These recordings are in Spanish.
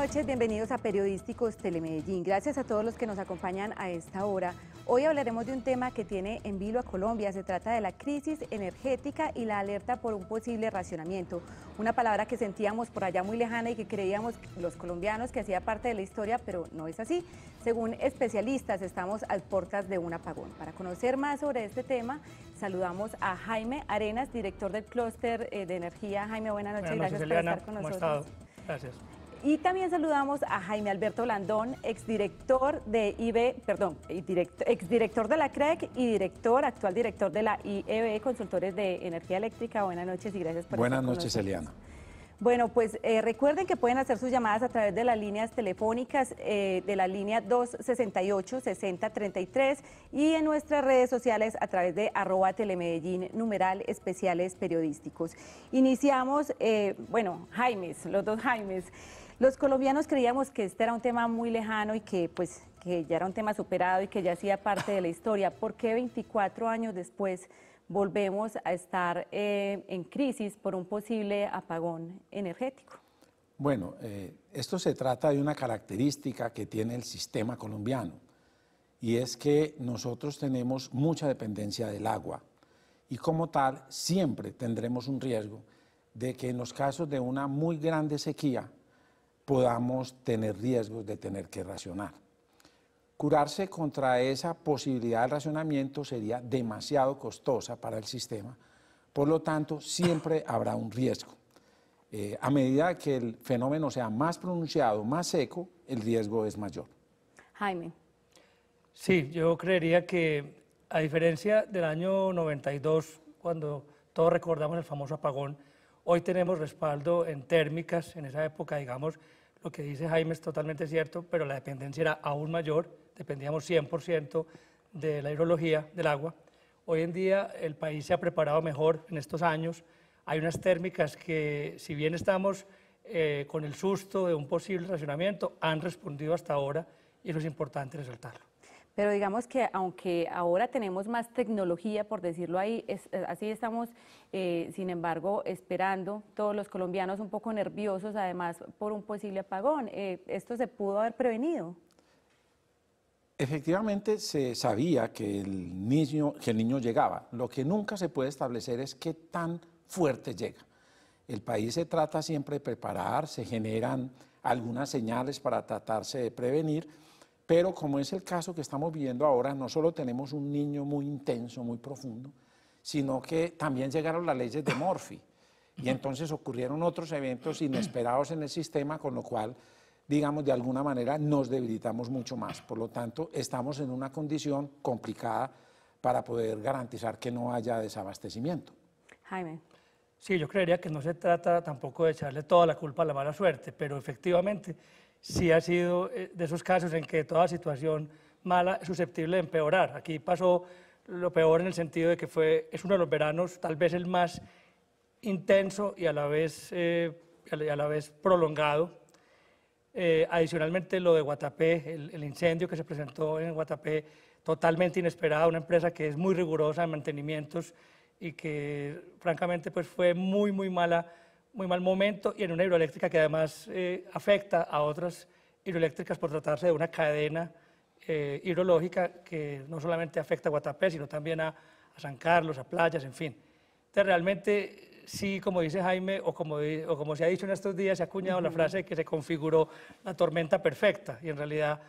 noches, bienvenidos a Periodísticos Telemedellín. Gracias a todos los que nos acompañan a esta hora. Hoy hablaremos de un tema que tiene en vilo a Colombia. Se trata de la crisis energética y la alerta por un posible racionamiento. Una palabra que sentíamos por allá muy lejana y que creíamos los colombianos que hacía parte de la historia, pero no es así. Según especialistas, estamos a puertas de un apagón. Para conocer más sobre este tema, saludamos a Jaime Arenas, director del clúster eh, de energía. Jaime, buenas noches. gracias por estar con nosotros. Gracias. Y también saludamos a Jaime Alberto Landón, exdirector de IB, perdón, exdirector de la CREC e y director, actual director de la IEB, consultores de energía eléctrica. Buenas noches y gracias por Buenas noches, Eliana. Bueno, pues eh, recuerden que pueden hacer sus llamadas a través de las líneas telefónicas eh, de la línea 268-6033 y en nuestras redes sociales a través de arroba telemedellín, numeral especiales periodísticos. Iniciamos, eh, bueno, Jaimes, los dos Jaimes. Los colombianos creíamos que este era un tema muy lejano y que pues que ya era un tema superado y que ya hacía parte de la historia. ¿Por qué 24 años después volvemos a estar eh, en crisis por un posible apagón energético? Bueno, eh, esto se trata de una característica que tiene el sistema colombiano y es que nosotros tenemos mucha dependencia del agua y como tal siempre tendremos un riesgo de que en los casos de una muy grande sequía podamos tener riesgos de tener que racionar. Curarse contra esa posibilidad de racionamiento sería demasiado costosa para el sistema, por lo tanto siempre habrá un riesgo. Eh, a medida que el fenómeno sea más pronunciado, más seco, el riesgo es mayor. Jaime. Sí, yo creería que a diferencia del año 92, cuando todos recordamos el famoso apagón, hoy tenemos respaldo en térmicas, en esa época, digamos, lo que dice Jaime es totalmente cierto, pero la dependencia era aún mayor, dependíamos 100% de la hidrología del agua. Hoy en día el país se ha preparado mejor en estos años. Hay unas térmicas que, si bien estamos eh, con el susto de un posible racionamiento, han respondido hasta ahora y es importante resaltarlo. Pero digamos que aunque ahora tenemos más tecnología, por decirlo ahí, eh, así estamos, eh, sin embargo, esperando todos los colombianos un poco nerviosos, además por un posible apagón. Eh, ¿Esto se pudo haber prevenido? Efectivamente, se sabía que el, niño, que el niño llegaba. Lo que nunca se puede establecer es qué tan fuerte llega. El país se trata siempre de preparar, se generan algunas señales para tratarse de prevenir pero como es el caso que estamos viviendo ahora, no solo tenemos un niño muy intenso, muy profundo, sino que también llegaron las leyes de Morphy. Y entonces ocurrieron otros eventos inesperados en el sistema, con lo cual, digamos, de alguna manera nos debilitamos mucho más. Por lo tanto, estamos en una condición complicada para poder garantizar que no haya desabastecimiento. Jaime. Sí, yo creería que no se trata tampoco de echarle toda la culpa a la mala suerte, pero efectivamente sí ha sido eh, de esos casos en que toda situación mala es susceptible de empeorar. Aquí pasó lo peor en el sentido de que fue, es uno de los veranos tal vez el más intenso y a la vez, eh, a la vez prolongado. Eh, adicionalmente, lo de Guatapé, el, incendio que se presentó en Guatapé, totalmente inesperado, una empresa que es muy rigurosa en mantenimientos y que francamente pues, fue muy, muy mala muy mal momento y en una hidroeléctrica que además eh, afecta a otras hidroeléctricas por tratarse de una cadena eh, hidrológica que no solamente afecta a Guatapé, sino también a, San Carlos, a playas, en fin. Entonces, realmente, sí, como dice Jaime, o como, como se ha dicho en estos días, se ha acuñado la frase de que se configuró la tormenta perfecta y en realidad...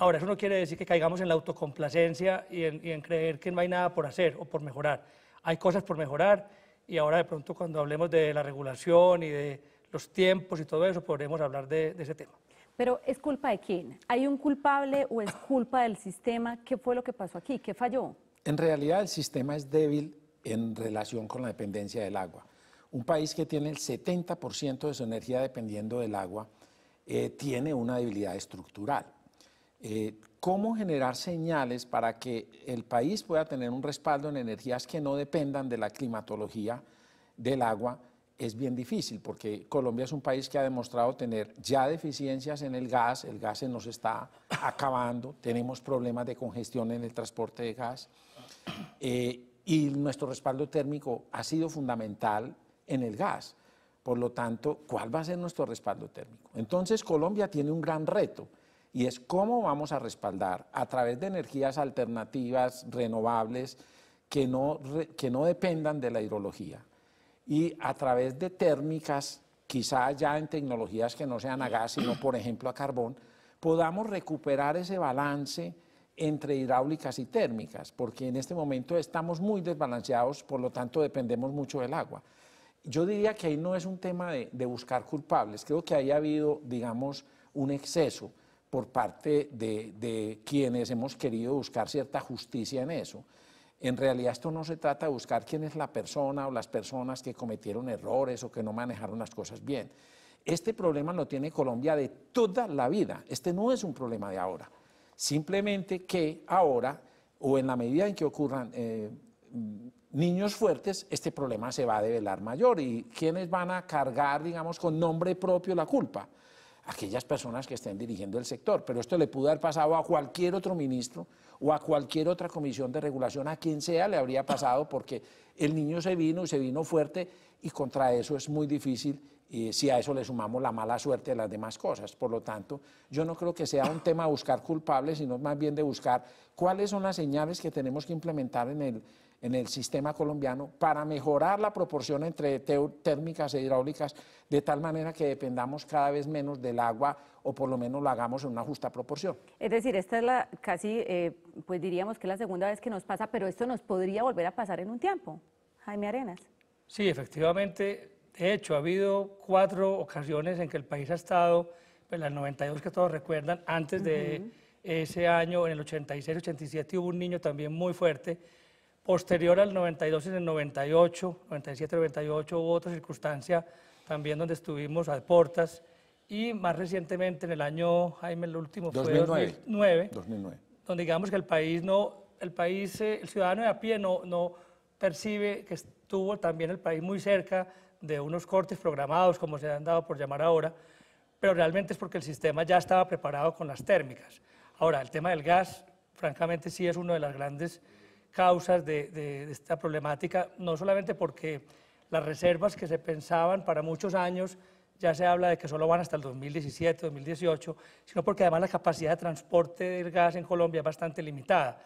Ahora, eso no quiere decir que caigamos en la autocomplacencia y en, y en creer que no hay nada por hacer o por mejorar. Hay cosas por mejorar y ahora de pronto cuando hablemos de la regulación y de los tiempos y todo eso, podremos hablar de, ese tema. Pero ¿es culpa de quién? ¿Hay un culpable o es culpa del sistema? ¿Qué fue lo que pasó aquí? ¿Qué falló? En realidad el sistema es débil en relación con la dependencia del agua. Un país que tiene el 70% de su energía dependiendo del agua eh, tiene una debilidad estructural. Eh, cómo generar señales para que el país pueda tener un respaldo en energías que no dependan de la climatología del agua es bien difícil, porque Colombia es un país que ha demostrado tener ya deficiencias en el gas, el gas se nos está acabando, tenemos problemas de congestión en el transporte de gas, eh, y nuestro respaldo térmico ha sido fundamental en el gas. Por lo tanto, ¿cuál va a ser nuestro respaldo térmico? Entonces, Colombia tiene un gran reto y es cómo vamos a respaldar a través de energías alternativas, renovables, que no, que no dependan de la hidrología y a través de térmicas, quizás ya en tecnologías que no sean a gas, sino por ejemplo a carbón, podamos recuperar ese balance entre hidráulicas y térmicas, porque en este momento estamos muy desbalanceados, por lo tanto dependemos mucho del agua. Yo diría que ahí no es un tema de, de buscar culpables, creo que ahí ha habido, digamos, un exceso por parte de, quienes hemos querido buscar cierta justicia en eso. En realidad esto no se trata de buscar quién es la persona o las personas que cometieron errores o que no manejaron las cosas bien. Este problema lo tiene Colombia de toda la vida. Este no es un problema de ahora. Simplemente que ahora, o en la medida en que ocurran eh, niños fuertes, este problema se va a develar mayor. ¿Y quiénes van a cargar, digamos, con nombre propio la culpa? aquellas personas que estén dirigiendo el sector. Pero esto le pudo haber pasado a cualquier otro ministro o a cualquier otra comisión de regulación, a quien sea le habría pasado, porque el niño se vino y se vino fuerte y contra eso es muy difícil y si a eso le sumamos la mala suerte de las demás cosas. Por lo tanto, yo no creo que sea un tema buscar culpables, sino más bien de buscar cuáles son las señales que tenemos que implementar en el, en el sistema colombiano para mejorar la proporción entre térmicas e hidráulicas de tal manera que dependamos cada vez menos del agua o por lo menos lo hagamos en una justa proporción. Es decir, esta es la casi, eh, pues diríamos que es la segunda vez que nos pasa, pero esto nos podría volver a pasar en un tiempo. Jaime Arenas. Sí, efectivamente. De hecho, ha habido cuatro ocasiones en que el país ha estado, pues las 92 que todos recuerdan, antes de ese año, en el 86-87 hubo un niño también muy fuerte Posterior al 92, en el 98, 97, 98 hubo otra circunstancia también donde estuvimos a portas y más recientemente en el año, Jaime, el último 2009, fue 2009, donde digamos que el país, no, el, país eh, el ciudadano de a pie no, no percibe que estuvo también el país muy cerca de unos cortes programados, como se han dado por llamar ahora, pero realmente es porque el sistema ya estaba preparado con las térmicas. Ahora, el tema del gas, francamente, sí es uno de las grandes causas de, esta problemática, no solamente porque las reservas que se pensaban para muchos años ya se habla de que solo van hasta el 2017, 2018, sino porque además la capacidad de transporte del gas en Colombia es bastante limitada.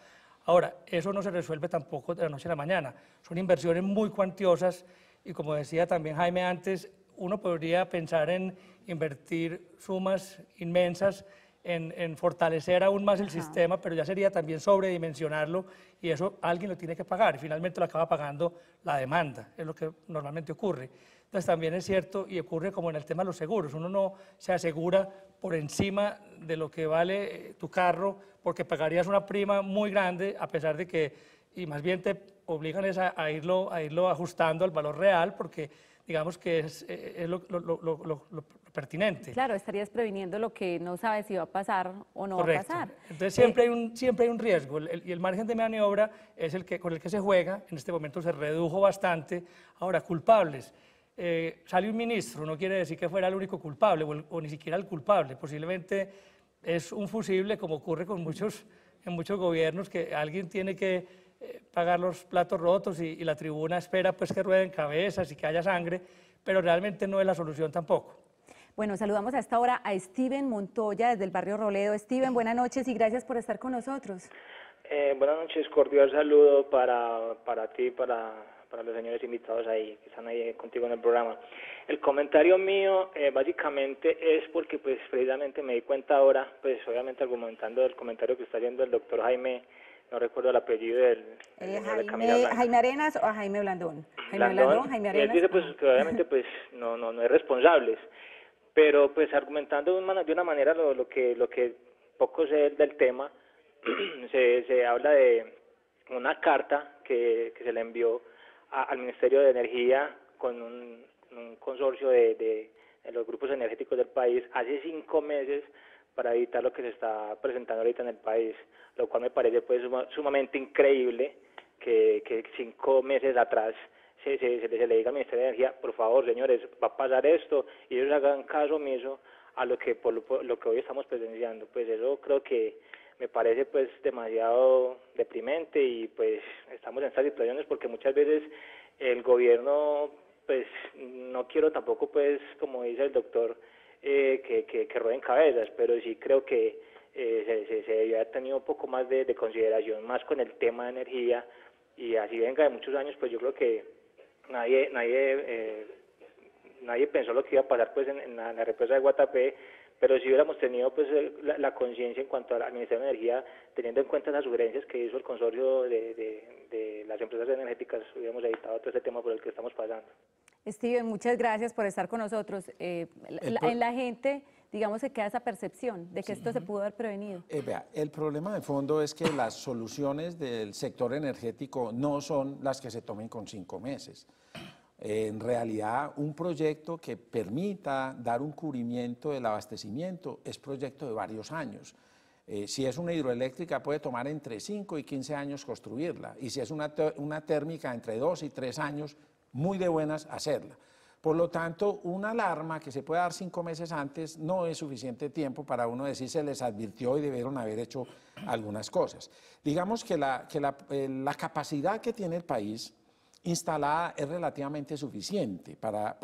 Ahora, eso no se resuelve tampoco de la noche a la mañana. Son inversiones muy cuantiosas y como decía también Jaime antes, uno podría pensar en invertir sumas inmensas en, fortalecer aún más el sistema, pero ya sería también sobredimensionarlo y eso alguien lo tiene que pagar y finalmente lo acaba pagando la demanda, es lo que normalmente ocurre. Entonces también es cierto y ocurre como en el tema de los seguros, uno no se asegura por encima de lo que vale eh, tu carro porque pagarías una prima muy grande a pesar de que, y más bien te obligan a, irlo, a irlo ajustando al valor real porque digamos que es, eh, eh, lo, pertinente. Claro, estarías previniendo lo que no sabes si va a pasar o no va a pasar. Entonces siempre, eh, hay, un, siempre hay un riesgo y el margen de maniobra es el que, con el que se juega, en este momento se redujo bastante. Ahora, culpables. salió sale un ministro, no quiere decir que fuera el único culpable o, o, ni siquiera el culpable, posiblemente es un fusible como ocurre con muchos, en muchos gobiernos que alguien tiene que pagar los platos rotos y, la tribuna espera pues que rueden cabezas y que haya sangre, pero realmente no es la solución tampoco. Bueno, saludamos a esta hora a Steven Montoya desde el barrio Roledo. Steven, buenas noches y gracias por estar con nosotros. Eh, buenas noches, cordial saludo para, ti, para, para los señores invitados ahí que están ahí contigo en el programa. El comentario mío eh, básicamente es porque pues precisamente me di cuenta ahora, pues obviamente argumentando el comentario que está haciendo el doctor Jaime no recuerdo el apellido del... Eh, Jaime, Arenas o Jaime Blandón. Jaime Blandón, Jaime Arenas. dice pues obviamente pues, no, no, no es responsable, pero pues argumentando de una manera lo, que lo que poco sé del tema, se, se habla de una carta que, que se le envió al Ministerio de Energía con un, consorcio de, de los grupos energéticos del país hace cinco meses para evitar lo que se está presentando ahorita en el país, lo cual me parece pues sumamente increíble que, cinco meses atrás se, le diga al Ministerio de Energía, por favor señores, va a pasar esto, y ellos hagan caso mismo a lo que que hoy estamos presenciando, pues eso creo que me parece pues demasiado deprimente y pues estamos en estas situaciones porque muchas veces el gobierno pues no quiero tampoco pues como dice el doctor eh, que, que, que rueden cabezas, pero sí creo que eh, se, se, se debía haber tenido un poco más de, consideración, más con el tema de energía, y así venga de muchos años, pues yo creo que nadie, nadie, eh, nadie pensó lo que iba a pasar pues en, la, represa de Guatapé, pero si hubiéramos tenido pues la, conciencia en cuanto al Ministerio de Energía, teniendo en cuenta las sugerencias que hizo el consorcio de, de las empresas energéticas, hubiéramos evitado todo este tema por el que estamos pasando. Steven, muchas gracias por estar con nosotros. Eh, en la gente, digamos, se queda esa percepción de que esto se pudo haber prevenido. Eh, el problema de fondo es que las soluciones del sector energético no son las que se tomen con cinco meses. en realidad, un proyecto que permita dar un cubrimiento del abastecimiento es proyecto de varios años. Eh, si es una hidroeléctrica puede tomar entre 5 y 15 años construirla y si es una, una, térmica entre 2 y 3 años muy de buenas hacerla. Por lo tanto, una alarma que se puede dar cinco meses antes no es suficiente tiempo para uno decir se les advirtió y debieron haber hecho algunas cosas. Digamos que la, eh, capacidad que tiene el país instalada es relativamente suficiente para,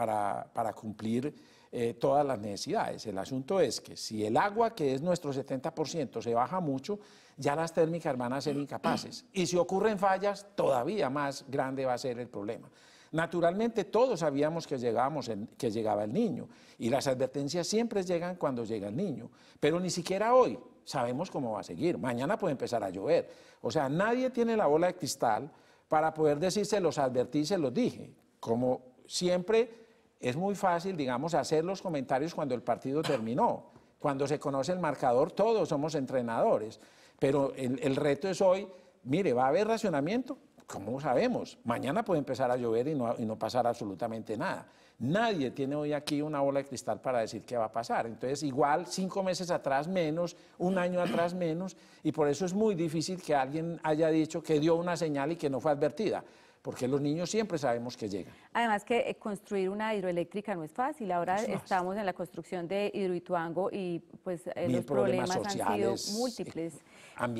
cumplir eh, todas las necesidades. El asunto es que si el agua, que es nuestro 70%, se baja mucho, ya las térmicas van a ser incapaces. Y si ocurren fallas, todavía más grande va a ser el problema. Naturalmente todos sabíamos que, llegaba el niño y las advertencias siempre llegan cuando llega el niño, pero ni siquiera hoy sabemos cómo va a seguir. Mañana puede empezar a llover. O sea, nadie tiene la bola de cristal para poder decirse los advertí, se los dije. Como siempre es muy fácil, digamos, hacer los comentarios cuando el partido terminó. Cuando se conoce el marcador, todos somos entrenadores. Pero el, el reto es hoy, mire, va a haber racionamiento, ¿cómo sabemos? Mañana puede empezar a llover y no, y pasar absolutamente nada. Nadie tiene hoy aquí una bola de cristal para decir qué va a pasar. Entonces, igual cinco meses atrás menos, un año atrás menos, y por eso es muy difícil que alguien haya dicho que dio una señal y que no fue advertida. Porque los niños siempre sabemos que llegan. Además que eh, construir una hidroeléctrica no es fácil. Ahora estamos en la construcción de Hidroituango y pues eh, los problemas, han sido múltiples.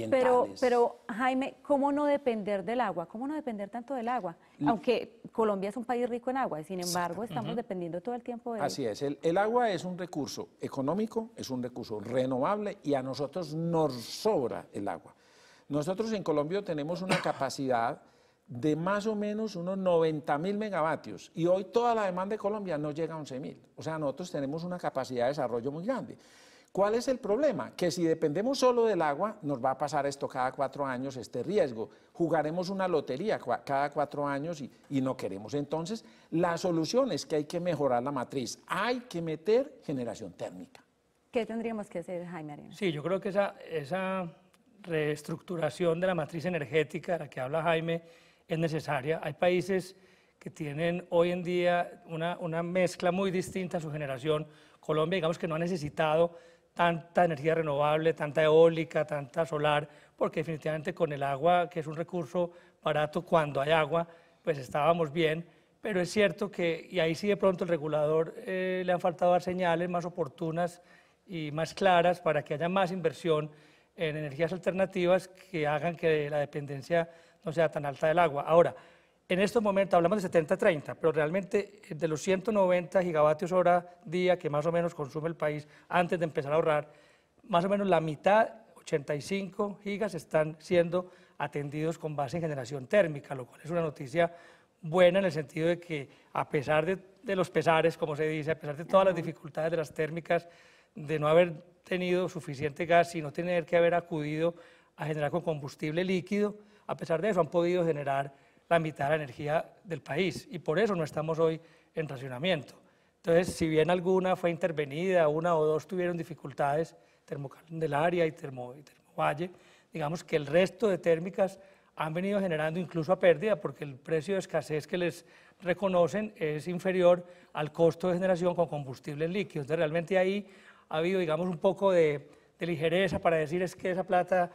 Pero, pero Jaime, ¿cómo no depender del agua? ¿Cómo no depender tanto del agua? Aunque Colombia es un país rico en agua, y sin embargo estamos dependiendo todo el tiempo de Así es, el, el, agua es un recurso económico, es un recurso renovable y a nosotros nos sobra el agua. Nosotros en Colombia tenemos una capacidad de más o menos unos 90 mil megavatios y hoy toda la demanda de Colombia no llega a 11 mil. O sea, nosotros tenemos una capacidad de desarrollo muy grande. ¿Cuál es el problema? Que si dependemos solo del agua, nos va a pasar esto cada cuatro años, este riesgo. Jugaremos una lotería cada cuatro años y, y no queremos. Entonces, la solución es que hay que mejorar la matriz. Hay que meter generación térmica. ¿Qué tendríamos que hacer, Jaime Sí, yo creo que esa, esa reestructuración de la matriz energética de la que habla Jaime es necesaria. Hay países que tienen hoy en día una, una mezcla muy distinta a su generación. Colombia, digamos que no ha necesitado tanta energía renovable, tanta eólica, tanta solar, porque definitivamente con el agua, que es un recurso barato cuando hay agua, pues estábamos bien, pero es cierto que, y ahí sí de pronto el regulador eh, le han faltado dar señales más oportunas y más claras para que haya más inversión en energías alternativas que hagan que la dependencia no sea tan alta del agua. Ahora, en estos momentos hablamos de 70-30, pero realmente eh, de los 190 gigavatios hora día que más o menos consume el país antes de empezar a ahorrar, más o menos la mitad, 85 gigas, están siendo atendidos con base en generación térmica, lo cual es una noticia buena en el sentido de que a pesar de, los pesares, como se dice, a pesar de todas las dificultades de las térmicas, de no haber tenido suficiente gas y no tener que haber acudido a generar con combustible líquido, a pesar de eso han podido generar la mitad de la energía del país y por eso no estamos hoy en racionamiento. Entonces, si bien alguna fue intervenida, una o dos tuvieron dificultades, Termocandelaria y, termo, y Termovalle, digamos que el resto de térmicas han venido generando incluso a pérdida porque el precio de escasez que les reconocen es inferior al costo de generación con combustibles líquidos. Entonces, realmente ahí ha habido, digamos, un poco de, de ligereza para decir es que esa plata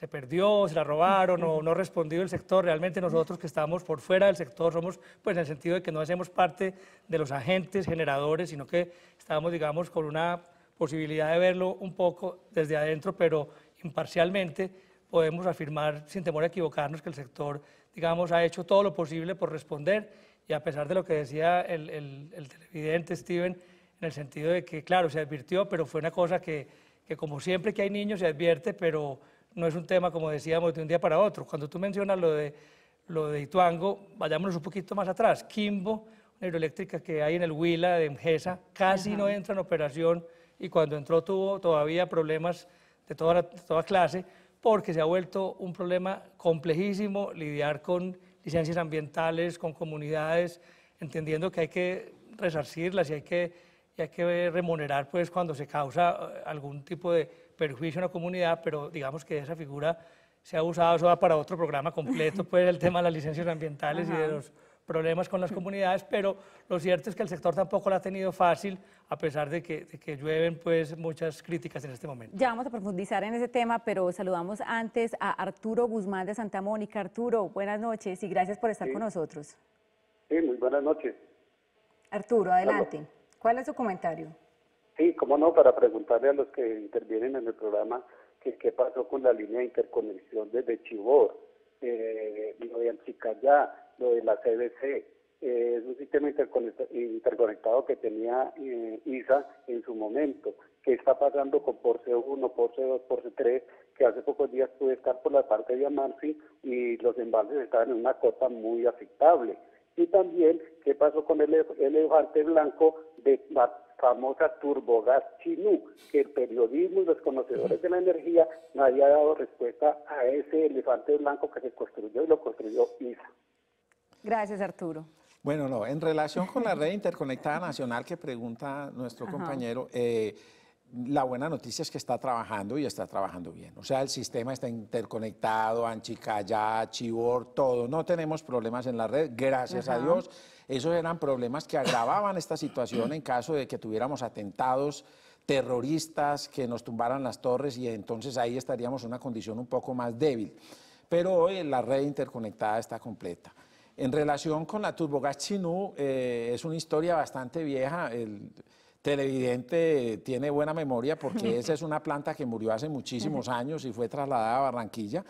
se perdió, se la robaron o no respondió el sector. Realmente nosotros que estamos por fuera del sector somos, pues en el sentido de que no hacemos parte de los agentes generadores, sino que estamos, digamos, con una posibilidad de verlo un poco desde adentro, pero imparcialmente podemos afirmar, sin temor a equivocarnos, que el sector, digamos, ha hecho todo lo posible por responder y a pesar de lo que decía el, el, televidente Steven, en el sentido de que, claro, se advirtió, pero fue una cosa que, que como siempre que hay niños se advierte, pero, no es un tema, como decíamos, de un día para otro. Cuando tú mencionas lo de, lo de Ituango, vayámonos un poquito más atrás. Quimbo, una hidroeléctrica que hay en el Huila de Mgesa, casi no entra en operación y cuando entró tuvo todavía problemas de toda, toda clase porque se ha vuelto un problema complejísimo lidiar con licencias ambientales, con comunidades, entendiendo que hay que resarcirlas y hay que, hay que remunerar pues, cuando se causa eh, algún tipo de perjuicio a una comunidad, pero digamos que esa figura se ha usado, eso para otro programa completo, pues el tema de las licencias ambientales y de los problemas con las comunidades, pero lo cierto es que el sector tampoco la ha tenido fácil, a pesar de que, llueven pues, muchas críticas en este momento. Ya vamos a profundizar en ese tema, pero saludamos antes a Arturo Guzmán de Santa Mónica. Arturo, buenas noches y gracias por estar con nosotros. Sí, muy buenas noches. Arturo, adelante. ¿Cuál es su comentario? Sí, cómo no, para preguntarle a los que intervienen en el programa que qué pasó con la línea de interconexión desde Chibor, eh, lo de ya, lo de la CBC. Eh, es un sistema interconectado que tenía eh, ISA en su momento. ¿Qué está pasando con Porce 1, Porce 2, Porce 3? Que hace pocos días pude estar por la parte de Amarfi y los embalses estaban en una costa muy afectable. Y también, ¿qué pasó con el elefante blanco de famosa turbogas Chinú, que el periodismo y los conocedores de la energía no había dado respuesta a ese elefante blanco que se construyó y lo construyó ISA. Gracias, Arturo. Bueno, no, en relación con la red interconectada nacional que pregunta nuestro compañero, eh, la buena noticia es que está trabajando y está trabajando bien. O sea, el sistema está interconectado, ya Chibor, todo. No tenemos problemas en la red, gracias a Dios. Esos eran problemas que agravaban esta situación en caso de que tuviéramos atentados terroristas que nos tumbaran las torres y entonces ahí estaríamos en una condición un poco más débil. Pero hoy la red interconectada está completa. En relación con la Turbogas Chinú, eh, es una historia bastante vieja televidente tiene buena memoria porque esa es una planta que murió hace muchísimos años y fue trasladada a Barranquilla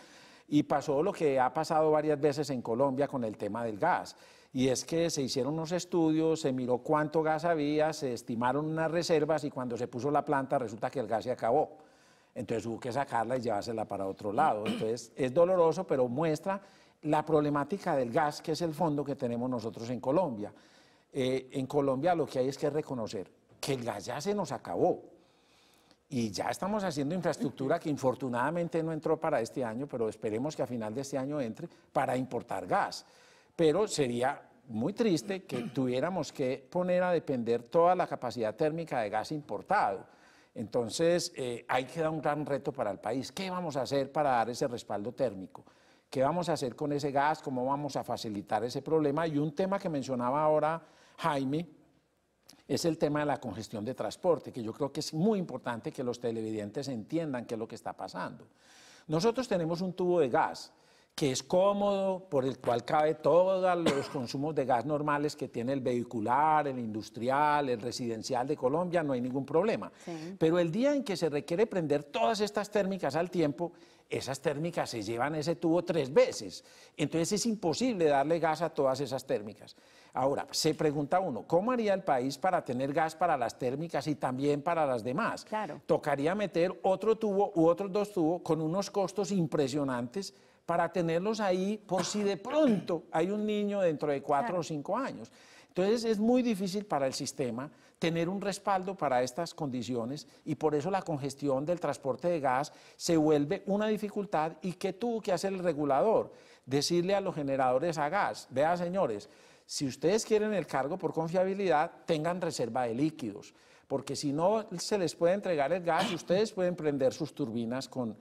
y pasó lo que ha pasado varias veces en Colombia con el tema del gas. Y es que se hicieron unos estudios, se miró cuánto gas había, se estimaron unas reservas y cuando se puso la planta resulta que el gas se acabó. Entonces hubo que sacarla y llevársela para otro lado. Entonces es doloroso, pero muestra la problemática del gas, que es el fondo que tenemos nosotros en Colombia. Eh, en Colombia lo que hay es que reconocer que el gas ya se nos acabó. Y ya estamos haciendo infraestructura que infortunadamente no entró para este año, pero esperemos que a final de este año entre para importar gas. Pero sería muy triste que tuviéramos que poner a depender toda la capacidad térmica de gas importado. Entonces, hay eh, que dar un gran reto para el país. ¿Qué vamos a hacer para dar ese respaldo térmico? ¿Qué vamos a hacer con ese gas? ¿Cómo vamos a facilitar ese problema? Y un tema que mencionaba ahora Jaime, es el tema de la congestión de transporte, que yo creo que es muy importante que los televidentes entiendan qué es lo que está pasando. Nosotros tenemos un tubo de gas que es cómodo, por el cual cabe todos los consumos de gas normales que tiene el vehicular, el industrial, el residencial de Colombia, no hay ningún problema. Pero el día en que se requiere prender todas estas térmicas al tiempo, esas térmicas se llevan ese tubo tres veces. Entonces es imposible darle gas a todas esas térmicas. Ahora, se pregunta uno, ¿cómo haría el país para tener gas para las térmicas y también para las demás? Tocaría meter otro tubo u otros dos tubos con unos costos impresionantes para tenerlos ahí por si de pronto hay un niño dentro de cuatro o cinco años. Entonces es muy difícil para el sistema tener un respaldo para estas condiciones y por eso la congestión del transporte de gas se vuelve una dificultad y qué tuvo que hacer el regulador, decirle a los generadores a gas, vea señores, si ustedes quieren el cargo por confiabilidad, tengan reserva de líquidos, porque si no se les puede entregar el gas, ustedes pueden prender sus turbinas con,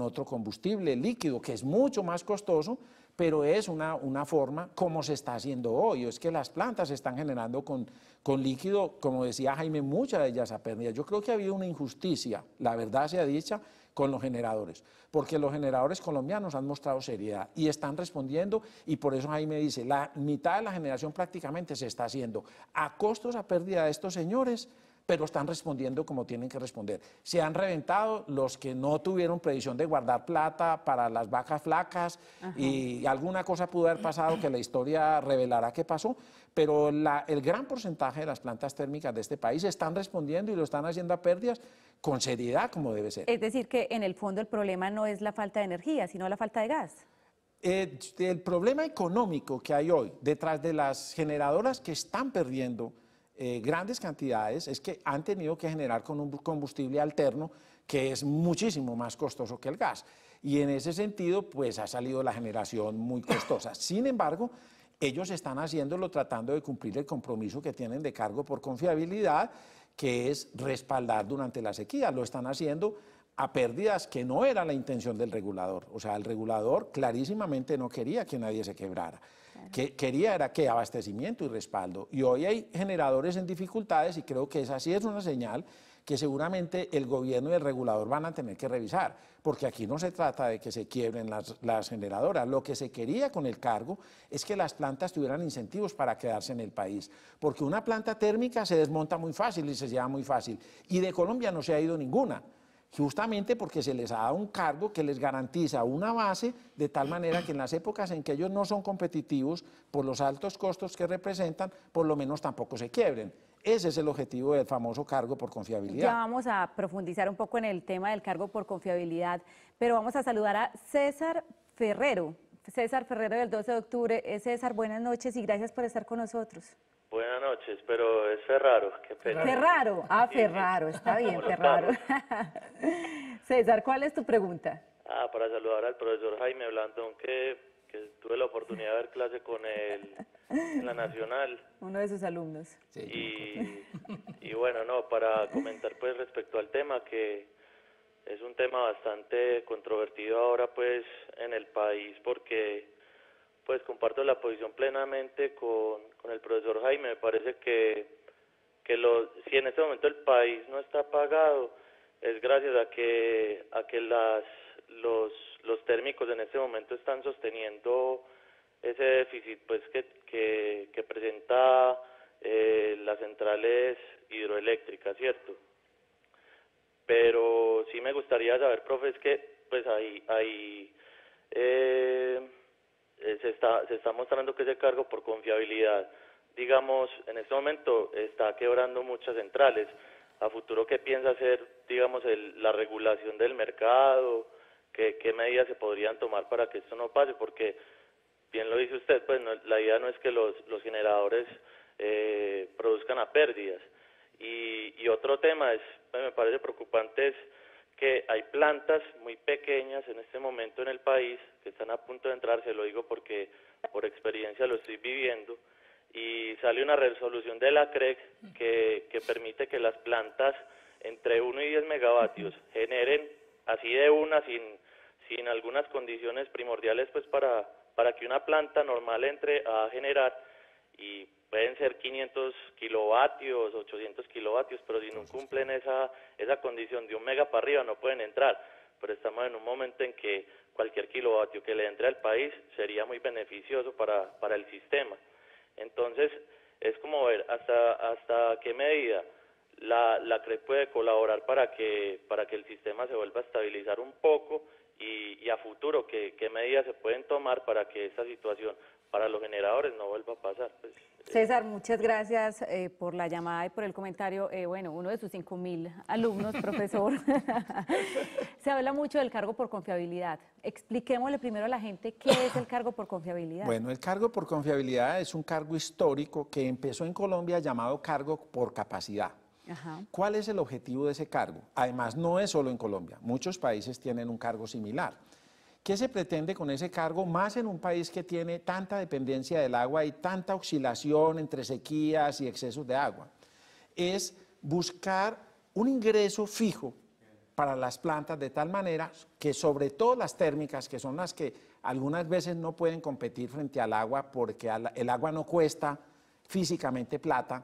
otro combustible líquido, que es mucho más costoso, pero es una, forma como se está haciendo hoy. Es que las plantas se están generando con, con líquido, como decía Jaime, muchas de ellas a pérdida. Yo creo que ha habido una injusticia, la verdad sea dicha, con los generadores, porque los generadores colombianos han mostrado seriedad y están respondiendo y por eso ahí me dice, la mitad de la generación prácticamente se está haciendo a costos, a pérdida de estos señores pero están respondiendo como tienen que responder. Se han reventado los que no tuvieron previsión de guardar plata para las vacas flacas y alguna cosa pudo haber pasado que la historia revelará qué pasó, pero el gran porcentaje de las plantas térmicas de este país están respondiendo y lo están haciendo a pérdidas con seriedad como debe ser. Es decir, que en el fondo el problema no es la falta de energía, sino la falta de gas. Eh, el problema económico que hay hoy detrás de las generadoras que están perdiendo eh, grandes cantidades es que han tenido que generar con un combustible alterno que es muchísimo más costoso que el gas. Y en ese sentido, pues ha salido la generación muy costosa. Sin embargo, ellos están haciéndolo tratando de cumplir el compromiso que tienen de cargo por confiabilidad, que es respaldar durante la sequía. Lo están haciendo a pérdidas que no era la intención del regulador. O sea, el regulador clarísimamente no quería que nadie se quebrara. Que quería era que abastecimiento y respaldo. Y hoy hay generadores en dificultades y creo que esa sí es una señal que seguramente el gobierno y el regulador van a tener que revisar, porque aquí no se trata de que se quiebren las, las, generadoras. Lo que se quería con el cargo es que las plantas tuvieran incentivos para quedarse en el país, porque una planta térmica se desmonta muy fácil y se lleva muy fácil, y de Colombia no se ha ido ninguna justamente porque se les ha dado un cargo que les garantiza una base de tal manera que en las épocas en que ellos no son competitivos por los altos costos que representan, por lo menos tampoco se quiebren. Ese es el objetivo del famoso cargo por confiabilidad. Ya vamos a profundizar un poco en el tema del cargo por confiabilidad, pero vamos a saludar a César Ferrero, César Ferrero del 12 de octubre. Eh, César, buenas noches y gracias por estar con nosotros. Buenas noches, pero es Ferraro, qué pena. Ferraro, ah, Ferraro, está bien, Ferraro. César, ¿cuál es tu pregunta? Ah, para saludar al profesor Jaime Blandón, que, tuve la oportunidad de ver clase con él en la Nacional. Uno de sus alumnos. y, y bueno, no, para comentar pues respecto al tema que es un tema bastante controvertido ahora pues en el país porque pues comparto la posición plenamente con, el profesor Jaime, me parece que, que si en este momento el país no está pagado es gracias a que, a que las, los, los térmicos en este momento están sosteniendo ese déficit pues que, que, presenta eh, las centrales hidroeléctricas, ¿cierto? pero sí me gustaría saber, profe, es que pues ahí, eh, se, está, mostrando que ese cargo por confiabilidad, digamos, en este momento está quebrando muchas centrales. A futuro, ¿qué piensa hacer, digamos, la regulación del mercado? ¿Qué, medidas se podrían tomar para que esto no pase? Porque, bien lo dice usted, pues la idea no es que los, generadores eh, produzcan a pérdidas, y, otro tema es, pues, me parece preocupante, es que hay plantas muy pequeñas en este momento en el país que están a punto de entrar, se lo digo porque por experiencia lo estoy viviendo, y sale una resolución de la CREC e que, permite que las plantas entre 1 y 10 megavatios generen así de una, sin, sin algunas condiciones primordiales pues para, para que una planta normal entre a generar y pueden ser 500 kilovatios, 800 kilovatios, pero si no cumplen esa, esa condición de un mega para arriba no pueden entrar. Pero estamos en un momento en que cualquier kilovatio que le entre al país sería muy beneficioso para, el sistema. Entonces, es como ver hasta, hasta qué medida la, la CREP puede colaborar para que, para que el sistema se vuelva a estabilizar un poco y, a futuro qué, qué medidas se pueden tomar para que esta situación para los generadores no vuelva a pasar. Pues, eh. César, muchas gracias eh, por la llamada y por el comentario. Eh, bueno, uno de sus 5.000 alumnos, profesor. Se habla mucho del cargo por confiabilidad. Expliquémosle primero a la gente qué es el cargo por confiabilidad. Bueno, el cargo por confiabilidad es un cargo histórico que empezó en Colombia llamado cargo por capacidad. ¿Cuál es el objetivo de ese cargo? Además, no es solo en Colombia, muchos países tienen un cargo similar. ¿Qué se pretende con ese cargo, más en un país que tiene tanta dependencia del agua y tanta oscilación entre sequías y excesos de agua? Es buscar un ingreso fijo para las plantas de tal manera que sobre todo las térmicas, que son las que algunas veces no pueden competir frente al agua porque el agua no cuesta físicamente plata,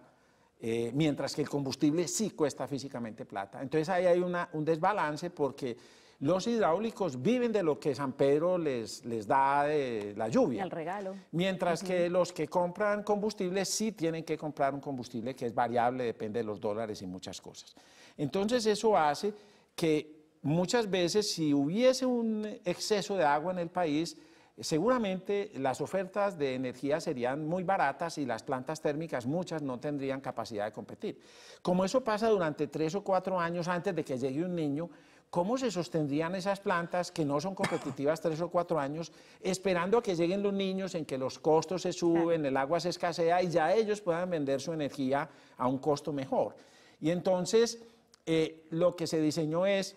eh, mientras que el combustible sí cuesta físicamente plata. Entonces ahí hay un desbalance porque los hidráulicos viven de lo que San Pedro les, les da de eh, la lluvia. El regalo. Mientras que los que compran combustible sí tienen que comprar un combustible que es variable, depende de los dólares y muchas cosas. Entonces eso hace que muchas veces si hubiese un exceso de agua en el país, seguramente las ofertas de energía serían muy baratas y las plantas térmicas, muchas, no tendrían capacidad de competir. Como eso pasa durante tres o cuatro años antes de que llegue un niño, ¿Cómo se sostendrían esas plantas que no son competitivas tres o cuatro años, esperando a que lleguen los niños en que los costos se suben, el agua se escasea y ya ellos puedan vender su energía a un costo mejor? Y entonces eh, lo que se diseñó es,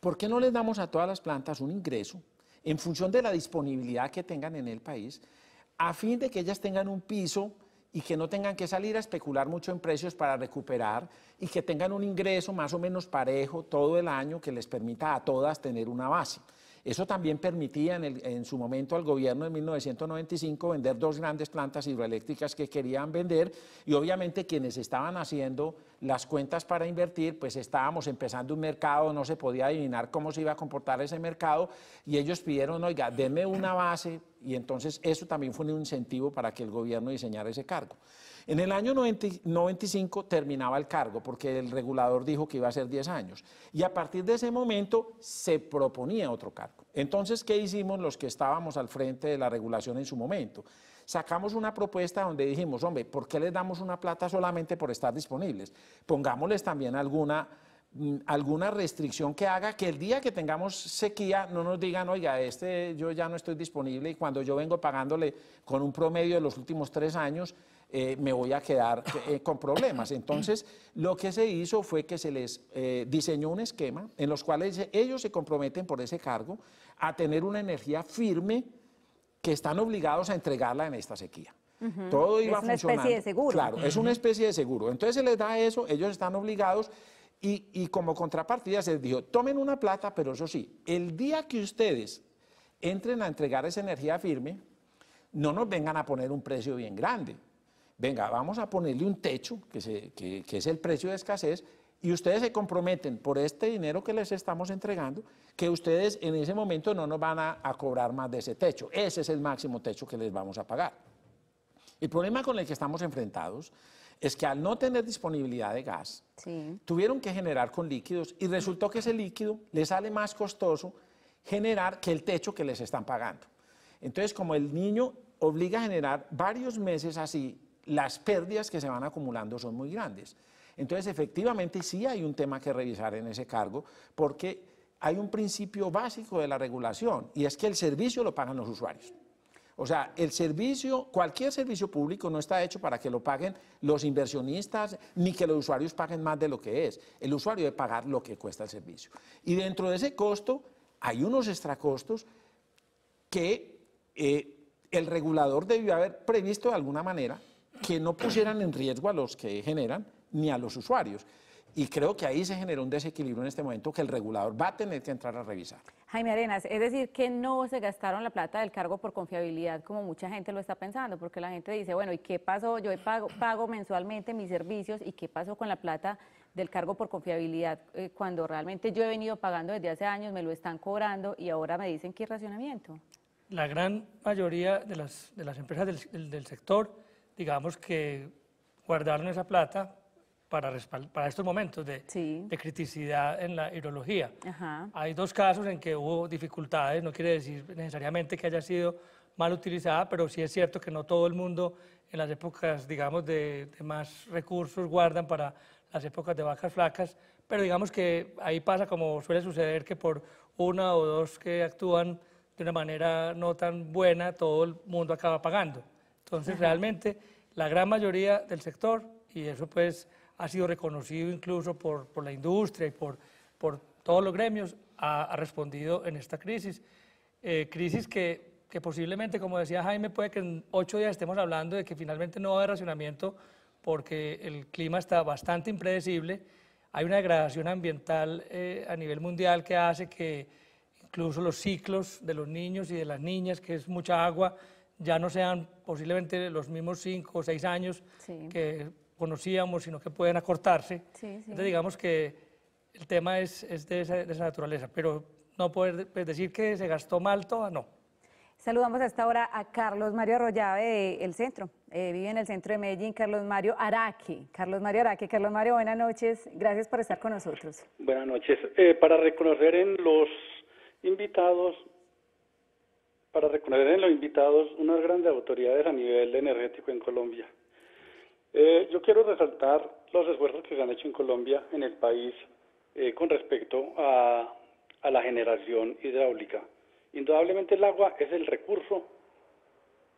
¿por qué no les damos a todas las plantas un ingreso en función de la disponibilidad que tengan en el país, a fin de que ellas tengan un piso? y que no tengan que salir a especular mucho en precios para recuperar y que tengan un ingreso más o menos parejo todo el año que les permita a todas tener una base. Eso también permitía en, su momento al gobierno en 1995 vender dos grandes plantas hidroeléctricas que querían vender y obviamente quienes estaban haciendo las cuentas para invertir, pues estábamos empezando un mercado, no se podía adivinar cómo se iba a comportar ese mercado y ellos pidieron, oiga, deme una base y entonces eso también fue un incentivo para que el gobierno diseñara ese cargo. En el año 95 terminaba el cargo porque el regulador dijo que iba a ser 10 años. Y a partir de ese momento se proponía otro cargo. Entonces, ¿qué hicimos los que estábamos al frente de la regulación en su momento? Sacamos una propuesta donde dijimos, hombre, ¿por qué les damos una plata solamente por estar disponibles? Pongámosles también alguna mm, alguna restricción que haga que el día que tengamos sequía no nos digan, oiga, este yo ya no estoy disponible y cuando yo vengo pagándole con un promedio de los últimos tres años, eh, me voy a quedar eh, eh, con problemas. Entonces, lo que se hizo fue que se les diseñó un esquema en los cuales ellos se comprometen por ese cargo a tener una energía firme que están obligados a entregarla en esta sequía. Todo iba a funcionar. Es una especie de seguro. Claro, es una especie de seguro. Entonces se les da eso, ellos están obligados y, y como contrapartida se les dijo, tomen una plata, pero eso sí, el día que ustedes entren a entregar esa energía firme, no nos vengan a poner un precio bien grande, venga, vamos a ponerle un techo, que, es el precio de escasez, y ustedes se comprometen por este dinero que les estamos entregando, que ustedes en ese momento no nos van a, cobrar más de ese techo. Ese es el máximo techo que les vamos a pagar. El problema con el que estamos enfrentados es que al no tener disponibilidad de gas, tuvieron que generar con líquidos y resultó que ese líquido les sale más costoso generar que el techo que les están pagando. Entonces, como el niño obliga a generar varios meses así las pérdidas que se van acumulando son muy grandes. Entonces, efectivamente, sí hay un tema que revisar en ese cargo, porque hay un principio básico de la regulación, y es que el servicio lo pagan los usuarios. O sea, el cualquier servicio público no está hecho para que lo paguen los inversionistas ni que los usuarios paguen más de lo que es. El usuario debe pagar lo que cuesta el servicio. Y dentro de ese costo hay unos extracostos que eh, el regulador debió haber previsto de alguna manera que no pusieran en riesgo a los que generan ni a los usuarios. Y creo que ahí se generó un desequilibrio en este momento que el regulador va a tener que entrar a revisar. Jaime Arenas, es decir, que no se gastaron la plata del cargo por confiabilidad como mucha gente lo está pensando, porque la gente dice, bueno, ¿y qué pasó? Yo pago, pago mensualmente mis servicios y qué pasó con la plata del cargo por confiabilidad eh, cuando realmente yo he venido pagando desde hace años, me lo están cobrando y ahora me dicen que racionamiento. La gran mayoría de las, empresas del, del sector digamos que guardaron esa plata para, para estos momentos de, criticidad en la hidrología. Hay dos casos en que hubo dificultades, no quiere decir necesariamente que haya sido mal utilizada, pero sí es cierto que no todo el mundo en las épocas, digamos, de, de más recursos guardan para las épocas de vacas flacas, pero digamos que ahí pasa como suele suceder que por una o dos que actúan de una manera no tan buena, todo el mundo acaba pagando. Entonces, realmente, la gran mayoría del sector, y eso pues ha sido reconocido incluso por, por la industria y por, por todos los gremios, ha, respondido en esta crisis. Eh, crisis que, que, posiblemente, como decía Jaime, puede que en ocho días estemos hablando de que finalmente no va a haber racionamiento porque el clima está bastante impredecible. Hay una degradación ambiental eh, a nivel mundial que hace que incluso los ciclos de los niños y de las niñas, que es mucha agua, ya no sean posiblemente los mismos cinco o seis años que conocíamos, sino que pueden acortarse. Entonces digamos que el tema es, es de, esa, naturaleza, pero no poder pues, decir que se gastó mal todo, no. Saludamos a esta hora a Carlos Mario Arroyave del Centro, eh, vive en el Centro de Medellín, Carlos Mario Araque. Carlos Mario Araque, Carlos Mario, buenas noches, gracias por estar con nosotros. Buenas noches. Eh, para reconocer en los invitados para reconocer en los invitados unas grandes autoridades a nivel energético en Colombia. Eh, yo quiero resaltar los esfuerzos que se han hecho en Colombia, en el país, eh, con respecto a, la generación hidráulica. Indudablemente el agua es el recurso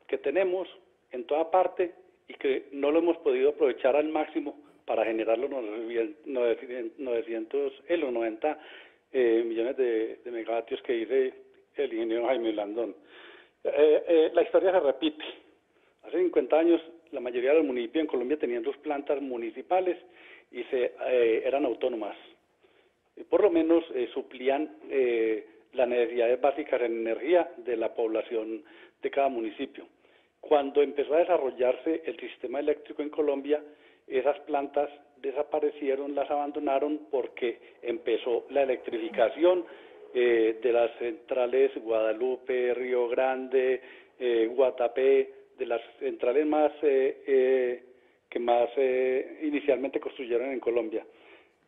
que tenemos en toda parte y que no lo hemos podido aprovechar al máximo para generar los 900, 90 eh, millones de, de megavatios que dice el ingeniero Jaime Landón. Eh, eh, la historia se repite. Hace 50 años la mayoría de los municipios en Colombia tenían dos plantas municipales y se, eh, eran autónomas. por lo menos suplían las necesidades básicas en energía de la población de cada municipio. Cuando empezó a desarrollarse el sistema eléctrico en Colombia, esas plantas desaparecieron, las abandonaron porque empezó la electrificación eh, de las centrales Guadalupe, Río Grande, eh, Guatapé, de las centrales más eh, que más inicialmente construyeron en Colombia.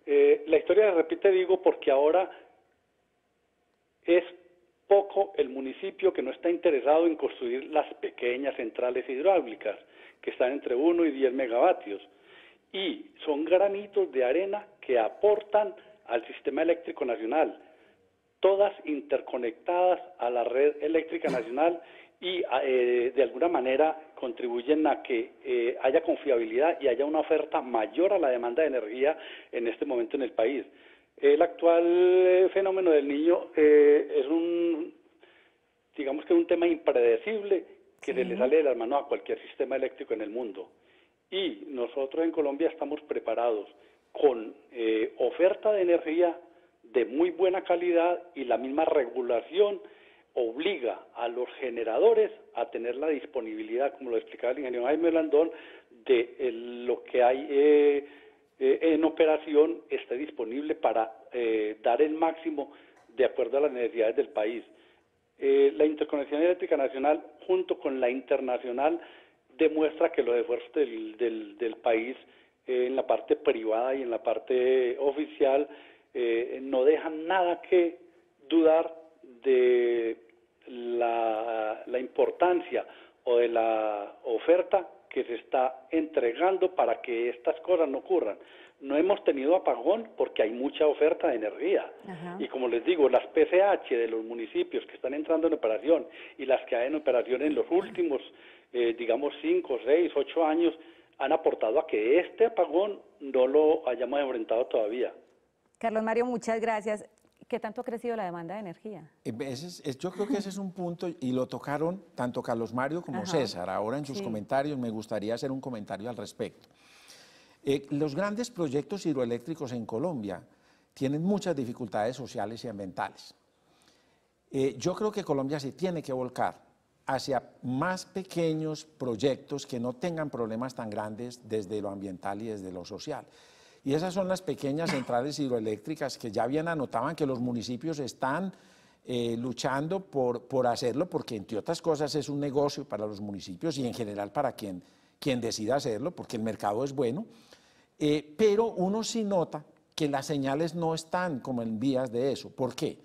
la historia se repite, digo, porque ahora es poco el municipio que no está interesado en construir las pequeñas centrales hidráulicas, que están entre 1 y 10 megavatios, y son granitos de arena que aportan al sistema eléctrico nacional todas interconectadas a la red eléctrica nacional y ah, eh, de alguna manera contribuyen a que eh, haya confiabilidad y haya una oferta mayor a la demanda de energía en este momento en el país. El actual eh, fenómeno del niño es un, digamos que un tema impredecible que le sale de las manos a cualquier sistema eléctrico en el mundo. Y nosotros en Colombia estamos preparados con oferta de energía de muy buena calidad y la misma regulación obliga a los generadores a tener la disponibilidad, como lo explicaba el ingeniero Jaime Landón, de eh, lo que hay eh, eh, en operación esté disponible para dar el máximo de acuerdo a las necesidades del país. la interconexión eléctrica nacional junto con la internacional demuestra que los esfuerzos del país en la parte privada y en la parte oficial eh, no dejan nada que dudar de la, importancia o de la oferta que se está entregando para que estas cosas no ocurran. No hemos tenido apagón porque hay mucha oferta de energía. Y como les digo, las PCH de los municipios que están entrando en operación y las que hay en operación en los últimos, eh, digamos, cinco, seis, ocho años, han aportado a que este apagón no lo hayamos enfrentado todavía. Carlos Mario, muchas gracias. ¿Qué tanto ha crecido la demanda de energía? Eh, yo creo que ese es un punto y lo tocaron tanto Carlos Mario como César. Ahora en sus comentarios me gustaría hacer un comentario al respecto. Eh, los grandes proyectos hidroeléctricos en Colombia tienen muchas dificultades sociales y ambientales. Eh, yo creo que Colombia se tiene que volcar hacia más pequeños proyectos que no tengan problemas tan grandes desde lo ambiental y desde lo social. Y esas son las pequeñas centrales hidroeléctricas que ya bien anotaban que los municipios están eh, luchando por, hacerlo, porque entre otras cosas es un negocio para los municipios y en general para quien, quien decida hacerlo, porque el mercado es bueno. Eh, pero uno sí nota que las señales no están como en vías de eso. ¿Por qué?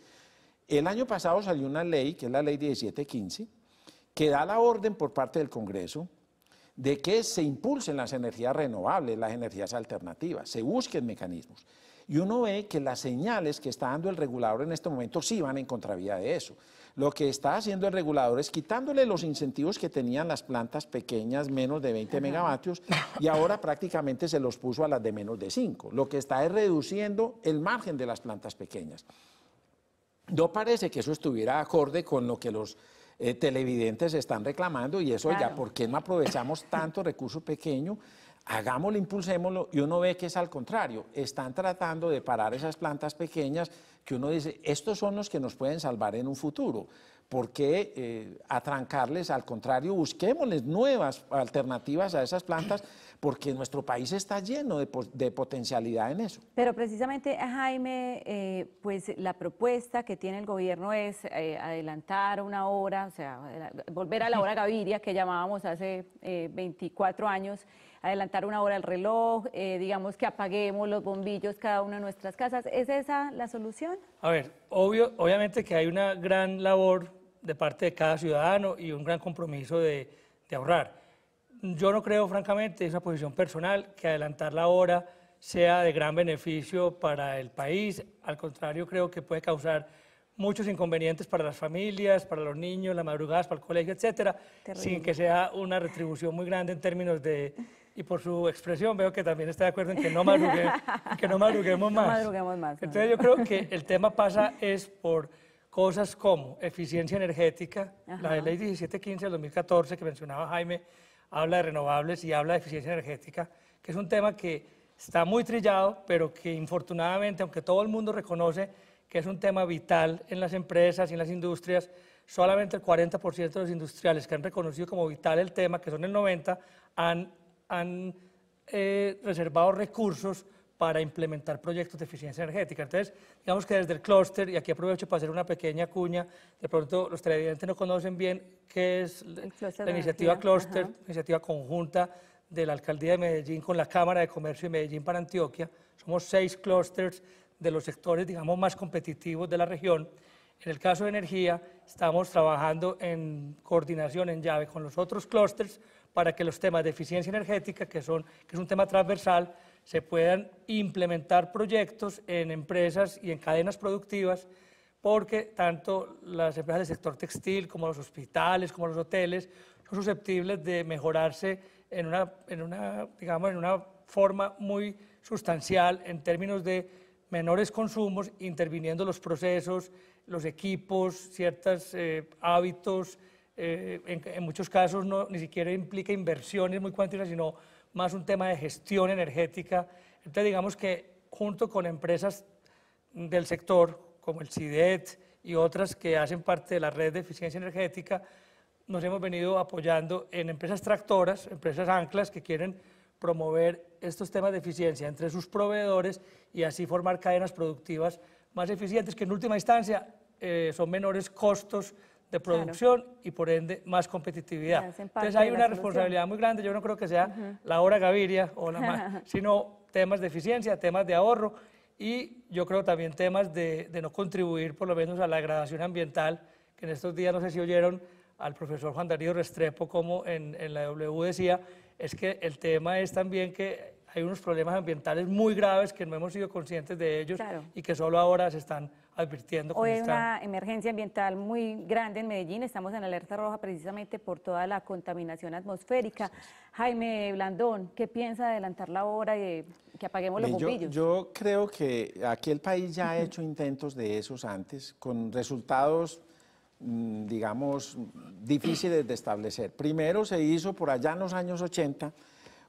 El año pasado salió una ley, que es la ley 1715, que da la orden por parte del Congreso de que se impulsen las energías renovables, las energías alternativas, se busquen mecanismos. Y uno ve que las señales que está dando el regulador en este momento sí van en contravía de eso. Lo que está haciendo el regulador es quitándole los incentivos que tenían las plantas pequeñas, menos de 20 megavatios, y ahora prácticamente se los puso a las de menos de 5. Lo que está es reduciendo el margen de las plantas pequeñas. No parece que eso estuviera acorde con lo que los eh, televidentes están reclamando y eso ya, ¿por qué no aprovechamos tanto recurso pequeño? Hagámoslo, impulsémoslo y uno ve que es al contrario, están tratando de parar esas plantas pequeñas que uno dice, estos son los que nos pueden salvar en un futuro. ¿Por qué eh, atrancarles? Al contrario, busquémosles nuevas alternativas a esas plantas porque nuestro país está lleno de, potencialidad en eso. Pero precisamente, Jaime, eh, pues la propuesta que tiene el gobierno es eh, adelantar una hora, o sea, volver a la hora Gaviria que llamábamos hace 24 eh, años, adelantar una hora el reloj, digamos que apaguemos los bombillos cada una de nuestras casas. ¿Es esa la solución? A ver, obvio, obviamente que hay una gran labor de parte de cada ciudadano y un gran compromiso de ahorrar yo no creo, francamente, esa posición personal, que adelantar la hora sea de gran beneficio para el país. Al contrario, creo que puede causar muchos inconvenientes para las familias, para los niños, las madrugadas, para el colegio, etcétera, sin que sea una retribución muy grande en términos de. Y por su expresión veo que también está de acuerdo en que no, madruguemos más. Entonces yo creo que el tema pasa es por cosas como eficiencia energética, la ley 1715 del 2014 que mencionaba Jaime, habla de renovables y habla de eficiencia energética, que es un tema que está muy trillado, pero que infortunadamente, aunque todo el mundo reconoce que es un tema vital en las empresas y en las industrias, solamente el 40% de los industriales que han reconocido como vital el tema, que son el 90, han, eh, reservado recursos para implementar proyectos de eficiencia energética. Entonces, digamos que desde el clúster, y aquí aprovecho para hacer una pequeña cuña, de pronto los televidentes no conocen bien qué es la iniciativa clúster, iniciativa conjunta de la Alcaldía de Medellín con la Cámara de Comercio de Medellín para Antioquia. Somos seis clústeres de los sectores, digamos, más competitivos de la región. En el caso de energía, estamos trabajando en coordinación, en llave con los otros clústeres para que los temas de eficiencia energética, que, son, que es un tema transversal, se puedan implementar proyectos en empresas y en cadenas productivas, porque tanto las empresas del sector textil como los hospitales, como los hoteles, son susceptibles de mejorarse en una, en una, digamos, en una forma muy sustancial en términos de menores consumos, interviniendo los procesos, los equipos, ciertos eh, hábitos. Eh, en, muchos casos no, ni siquiera implica inversiones muy cuantiosas, sino más un tema de gestión energética. Entonces, digamos que junto con empresas del sector, como el CIDET y otras que hacen parte de la red de eficiencia energética, nos hemos venido apoyando en empresas tractoras, empresas anclas que quieren promover estos temas de eficiencia entre sus proveedores y así formar cadenas productivas más eficientes que en última instancia eh, son menores costos de producción y por ende más competitividad. Entonces hay una responsabilidad muy grande, yo no creo que sea la hora Gaviria o la más, sino temas de eficiencia, temas de ahorro y yo creo también temas de, no contribuir por lo menos a la degradación ambiental, que en estos días no sé si oyeron al profesor Juan Darío Restrepo como en, la W decía, es que el tema es también que hay unos problemas ambientales muy graves que no hemos sido conscientes de ellos y que solo ahora se están advirtiendo. Hoy hay una emergencia ambiental muy grande en Medellín, estamos en alerta roja precisamente por toda la contaminación atmosférica. Jaime Blandón, ¿qué piensa adelantar la hora y de que apaguemos los yo, bombillos? Yo creo que aquí el país ya ha hecho intentos de esos antes, con resultados mm, digamos, difíciles de establecer. Primero se hizo por allá en los años 80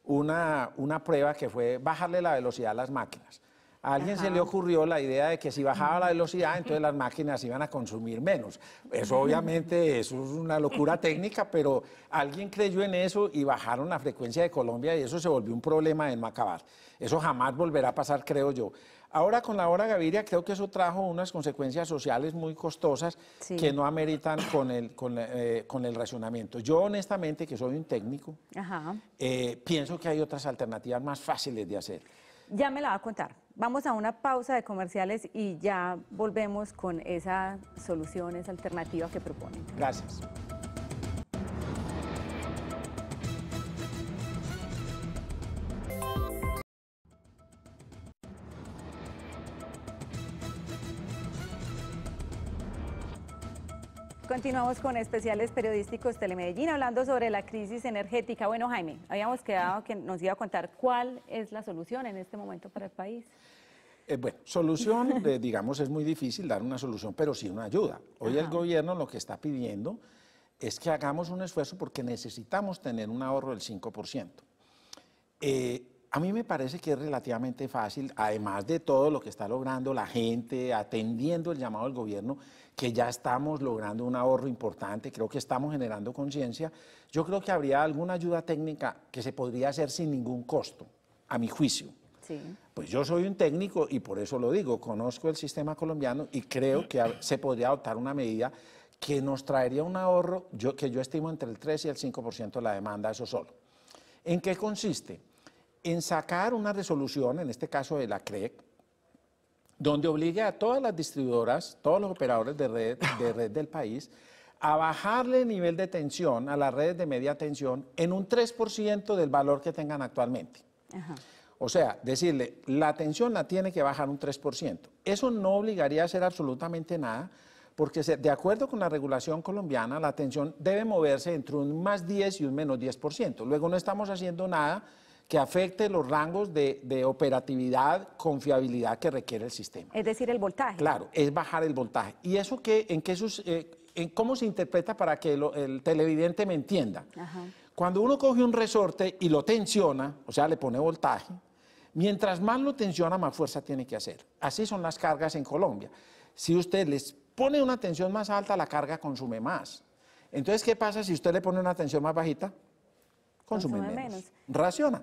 una, una prueba que fue bajarle la velocidad a las máquinas a alguien se le ocurrió la idea de que si bajaba la velocidad, entonces las máquinas iban a consumir menos. Eso obviamente es una locura técnica, pero alguien creyó en eso y bajaron la frecuencia de Colombia y eso se volvió un problema en Macabar. Eso jamás volverá a pasar, creo yo. Ahora con la hora Gaviria creo que eso trajo unas consecuencias sociales muy costosas que no ameritan con el, eh, con, el racionamiento. Yo honestamente, que soy un técnico, eh, pienso que hay otras alternativas más fáciles de hacer. Ya me la va a contar. Vamos a una pausa de comerciales y ya volvemos con solución, soluciones alternativas que proponen. Gracias. Continuamos con especiales periodísticos Telemedellín hablando sobre la crisis energética. Bueno, Jaime, habíamos quedado que nos iba a contar cuál es la solución en este momento para el país. Eh, bueno, solución, eh, digamos, es muy difícil dar una solución, pero sí una ayuda. Hoy el gobierno lo que está pidiendo es que hagamos un esfuerzo porque necesitamos tener un ahorro del 5%. Eh, a mí me parece que es relativamente fácil, además de todo lo que está logrando la gente, atendiendo el llamado del gobierno, que ya estamos logrando un ahorro importante, creo que estamos generando conciencia, yo creo que habría alguna ayuda técnica que se podría hacer sin ningún costo, a mi juicio. Sí. Pues yo soy un técnico y por eso lo digo, conozco el sistema colombiano y creo que se podría adoptar una medida que nos traería un ahorro yo, que yo estimo entre el 3 y el 5% de la demanda, eso solo. ¿En qué consiste? En sacar una resolución, en este caso de la CREC, donde obligue a todas las distribuidoras, todos los operadores de red, del país, a bajarle el nivel de tensión a las redes de media tensión en un 3% del valor que tengan actualmente. O sea, decirle, la tensión la tiene que bajar un 3%. Eso no obligaría a hacer absolutamente nada, porque de acuerdo con la regulación colombiana, la tensión debe moverse entre un más 10 y un menos 10%. Luego no estamos haciendo nada que afecte los rangos de, operatividad, confiabilidad que requiere el sistema. Es decir, el voltaje. Claro, es bajar el voltaje. ¿Y eso qué, en qué eh, cómo se interpreta para que el televidente me entienda? Cuando uno coge un resorte y lo tensiona, o sea, le pone voltaje, mientras más lo tensiona, más fuerza tiene que hacer. Así son las cargas en Colombia. Si usted les pone una tensión más alta, la carga consume más. Entonces, ¿qué pasa si usted le pone una tensión más bajita? Consume, menos. Raciona.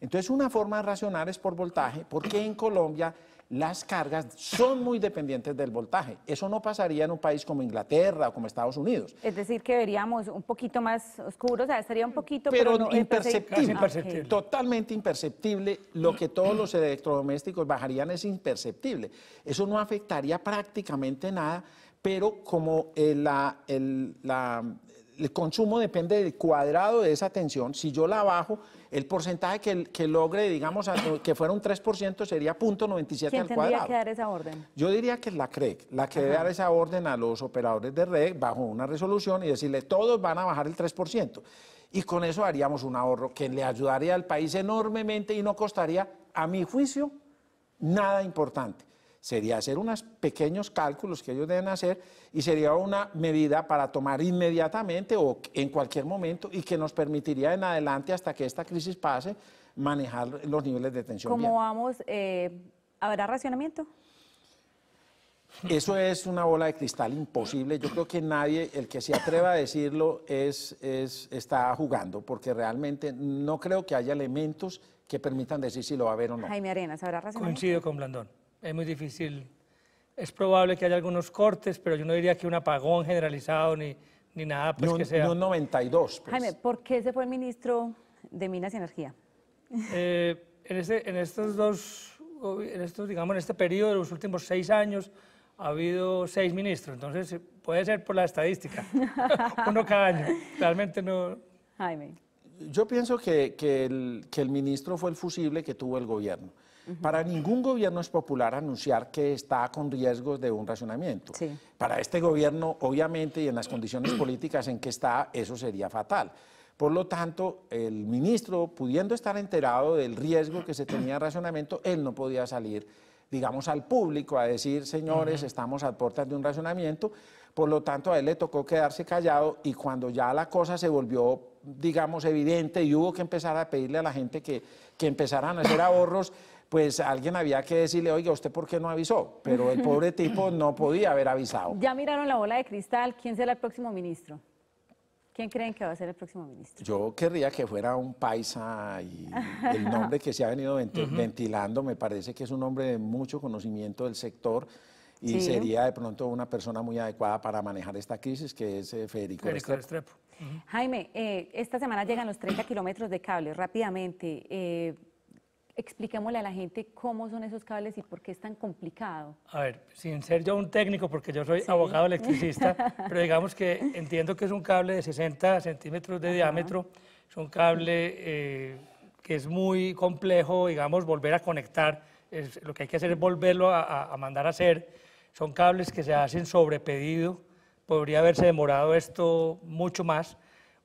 Entonces, una forma de racionar es por voltaje, porque en Colombia las cargas son muy dependientes del voltaje. Eso no pasaría en un país como Inglaterra o como Estados Unidos. Es decir, que veríamos un poquito más oscuro, o sea, sería un poquito... Pero, pero imperceptible, ah, totalmente imperceptible. Lo que todos los electrodomésticos bajarían es imperceptible. Eso no afectaría prácticamente nada, pero como eh, la el consumo depende del cuadrado de esa tensión. Si yo la bajo, el porcentaje que, logre, digamos, que fuera un 3% sería 0.97 al cuadrado. ¿Quién que dar esa orden? Yo diría que es la CREC, e la que debe dar esa orden a los operadores de red bajo una resolución y decirle, todos van a bajar el 3%. Y con eso haríamos un ahorro que le ayudaría al país enormemente y no costaría, a mi juicio, nada importante sería hacer unos pequeños cálculos que ellos deben hacer y sería una medida para tomar inmediatamente o en cualquier momento y que nos permitiría en adelante, hasta que esta crisis pase, manejar los niveles de tensión. ¿Cómo vamos? Eh, ¿Habrá racionamiento? Eso es una bola de cristal imposible. Yo creo que nadie, el que se atreva a decirlo, es, está jugando, porque realmente no creo que haya elementos que permitan decir si lo va a haber o no. Jaime Arenas, ¿habrá racionamiento? Coincido con Blandón es muy difícil. Es probable que haya algunos cortes, pero yo no diría que un apagón generalizado ni, ni nada pues, que sea. No 92. Pues. Jaime, ¿por qué se fue el ministro de Minas y Energía? Eh, en, este, en, estos dos, en estos, digamos, en este periodo de los últimos seis años ha habido seis ministros, entonces eh, puede ser por la estadística, uno cada año, realmente no... Jaime. Yo pienso que, que, el, que el ministro fue el fusible que tuvo el gobierno. Para ningún gobierno es popular anunciar que está con riesgos de un racionamiento. Para este gobierno, obviamente, y en las condiciones políticas en que está, eso sería fatal. Por lo tanto, el ministro, pudiendo estar enterado del riesgo que se tenía de racionamiento, él no podía salir, digamos, al público a decir, señores, estamos a puertas de un racionamiento. Por lo tanto, a él le tocó quedarse callado y cuando ya la cosa se volvió, digamos, evidente y hubo que empezar a pedirle a la gente que, que empezaran a hacer ahorros, pues alguien había que decirle, oiga, ¿usted por qué no avisó? Pero el pobre tipo no podía haber avisado. Ya miraron la bola de cristal, ¿quién será el próximo ministro? ¿Quién creen que va a ser el próximo ministro? Yo querría que fuera un paisa y el nombre que se ha venido ventilando me parece que es un hombre de mucho conocimiento del sector y sería de pronto una persona muy adecuada para manejar esta crisis que es eh, Federico, Jaime, eh, esta semana llegan los 30 kilómetros de cable rápidamente. Eh, expliquémosle a la gente cómo son esos cables y por qué es tan complicado. A ver, sin ser yo un técnico, porque yo soy abogado electricista, pero digamos que entiendo que es un cable de 60 centímetros de diámetro, es un cable eh, que es muy complejo, digamos, volver a conectar, es, lo que hay que hacer es volverlo a, a mandar a hacer, son cables que se hacen sobre pedido, podría haberse demorado esto mucho más,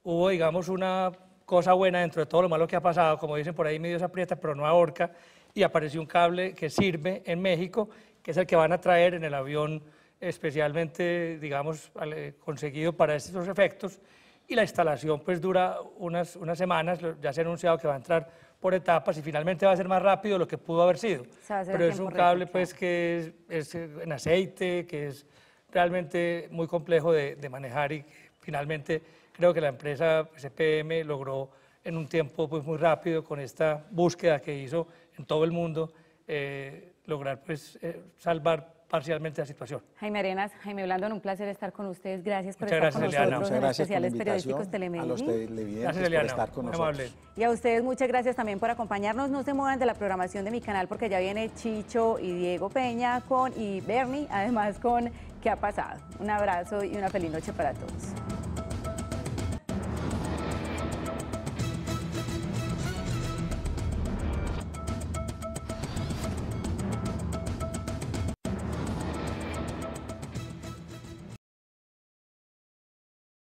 hubo, digamos, una cosa buena dentro de todo lo malo que ha pasado, como dicen por ahí, medio se aprieta, pero no ahorca, y apareció un cable que sirve en México, que es el que van a traer en el avión especialmente, digamos, eh, conseguido para estos efectos, y la instalación pues dura unas, unas semanas, ya se ha anunciado que va a entrar por etapas y finalmente va a ser más rápido de lo que pudo haber sido. Pero es un cable pues que es, en aceite, que es realmente muy complejo de, de manejar y finalmente creo que la empresa CPM pues, logró en un tiempo pues, muy rápido con esta búsqueda que hizo en todo el mundo, eh, lograr pues, eh, salvar parcialmente la situación. Jaime Arenas, Jaime Blandón, un placer estar con ustedes. Gracias por estar con nosotros especiales periodísticos A los televidentes gracias, Eliana. por estar con nosotros. Y a ustedes muchas gracias también por acompañarnos. No se muevan de la programación de mi canal porque ya viene Chicho y Diego Peña con y Bernie, además con qué ha pasado. Un abrazo y una feliz noche para todos.